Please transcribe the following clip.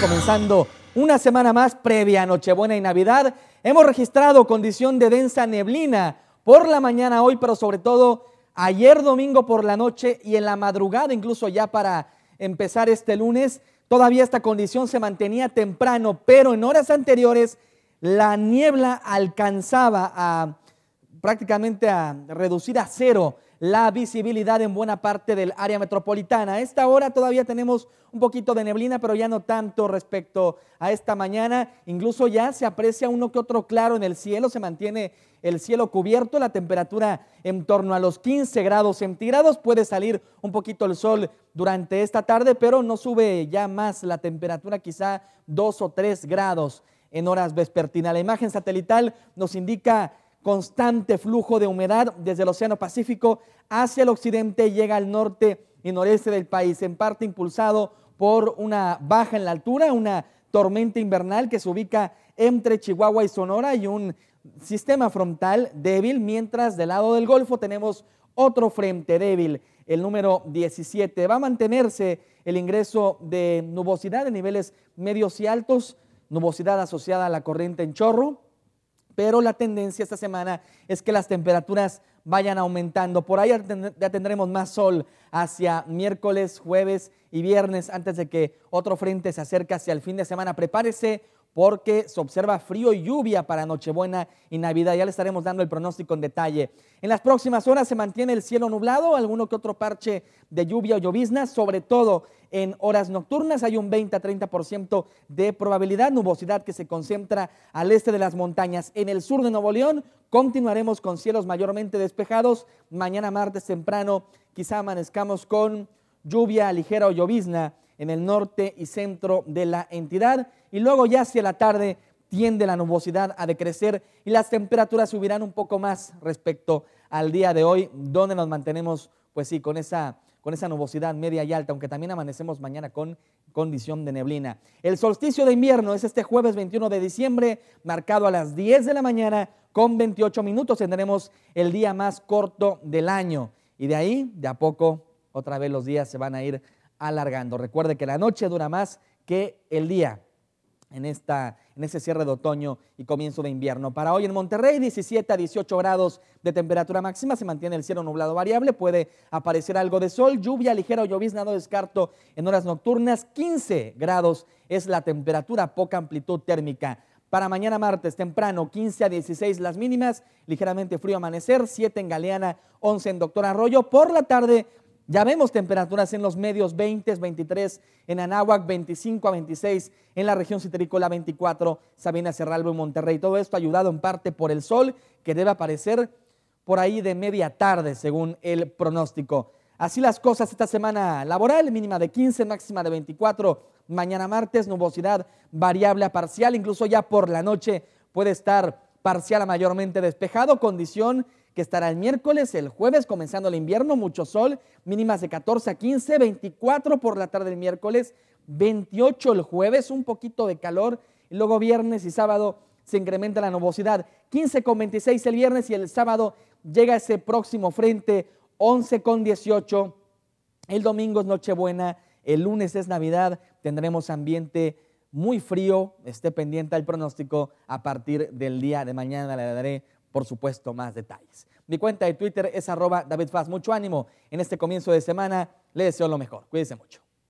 comenzando una semana más previa a Nochebuena y Navidad. Hemos registrado condición de densa neblina por la mañana hoy, pero sobre todo ayer domingo por la noche y en la madrugada, incluso ya para empezar este lunes. Todavía esta condición se mantenía temprano, pero en horas anteriores la niebla alcanzaba a prácticamente a reducir a cero la visibilidad en buena parte del área metropolitana. A esta hora todavía tenemos un poquito de neblina, pero ya no tanto respecto a esta mañana. Incluso ya se aprecia uno que otro claro en el cielo, se mantiene el cielo cubierto, la temperatura en torno a los 15 grados centígrados. Puede salir un poquito el sol durante esta tarde, pero no sube ya más la temperatura, quizá 2 o 3 grados en horas vespertinas. La imagen satelital nos indica constante flujo de humedad desde el Océano Pacífico hacia el occidente llega al norte y noreste del país, en parte impulsado por una baja en la altura, una tormenta invernal que se ubica entre Chihuahua y Sonora y un sistema frontal débil, mientras del lado del Golfo tenemos otro frente débil, el número 17. Va a mantenerse el ingreso de nubosidad en niveles medios y altos, nubosidad asociada a la corriente en chorro, pero la tendencia esta semana es que las temperaturas vayan aumentando. Por ahí ya tendremos más sol hacia miércoles, jueves y viernes antes de que otro frente se acerque hacia el fin de semana. Prepárese porque se observa frío y lluvia para Nochebuena y Navidad. Ya le estaremos dando el pronóstico en detalle. En las próximas horas se mantiene el cielo nublado, alguno que otro parche de lluvia o llovizna, sobre todo en horas nocturnas. Hay un 20 a 30% de probabilidad, nubosidad que se concentra al este de las montañas. En el sur de Nuevo León continuaremos con cielos mayormente despejados. Mañana martes temprano quizá amanezcamos con lluvia ligera o llovizna en el norte y centro de la entidad y luego ya hacia la tarde tiende la nubosidad a decrecer y las temperaturas subirán un poco más respecto al día de hoy, donde nos mantenemos, pues sí, con esa, con esa nubosidad media y alta, aunque también amanecemos mañana con condición de neblina. El solsticio de invierno es este jueves 21 de diciembre, marcado a las 10 de la mañana con 28 minutos. Tendremos el día más corto del año y de ahí, de a poco, otra vez los días se van a ir alargando. Recuerde que la noche dura más que el día en, esta, en este cierre de otoño y comienzo de invierno. Para hoy en Monterrey, 17 a 18 grados de temperatura máxima, se mantiene el cielo nublado variable, puede aparecer algo de sol, lluvia ligera o llovizna, no descarto en horas nocturnas, 15 grados es la temperatura, poca amplitud térmica. Para mañana martes temprano, 15 a 16 las mínimas, ligeramente frío amanecer, 7 en Galeana, 11 en Doctor Arroyo. Por la tarde, ya vemos temperaturas en los medios 20, 23, en Anáhuac 25 a 26, en la región citericola 24, Sabina Cerralbo y Monterrey. Todo esto ayudado en parte por el sol que debe aparecer por ahí de media tarde según el pronóstico. Así las cosas esta semana laboral, mínima de 15, máxima de 24. Mañana martes, nubosidad variable a parcial, incluso ya por la noche puede estar parcial a mayormente despejado, condición que estará el miércoles, el jueves comenzando el invierno, mucho sol, mínimas de 14 a 15, 24 por la tarde el miércoles, 28 el jueves, un poquito de calor, y luego viernes y sábado se incrementa la nubosidad, 15 con 26 el viernes y el sábado llega ese próximo frente, 11 con 18, el domingo es Nochebuena, el lunes es Navidad, tendremos ambiente muy frío, esté pendiente al pronóstico a partir del día de mañana, le daré por supuesto, más detalles. Mi cuenta de Twitter es arroba David Mucho ánimo en este comienzo de semana. Le deseo lo mejor. Cuídense mucho.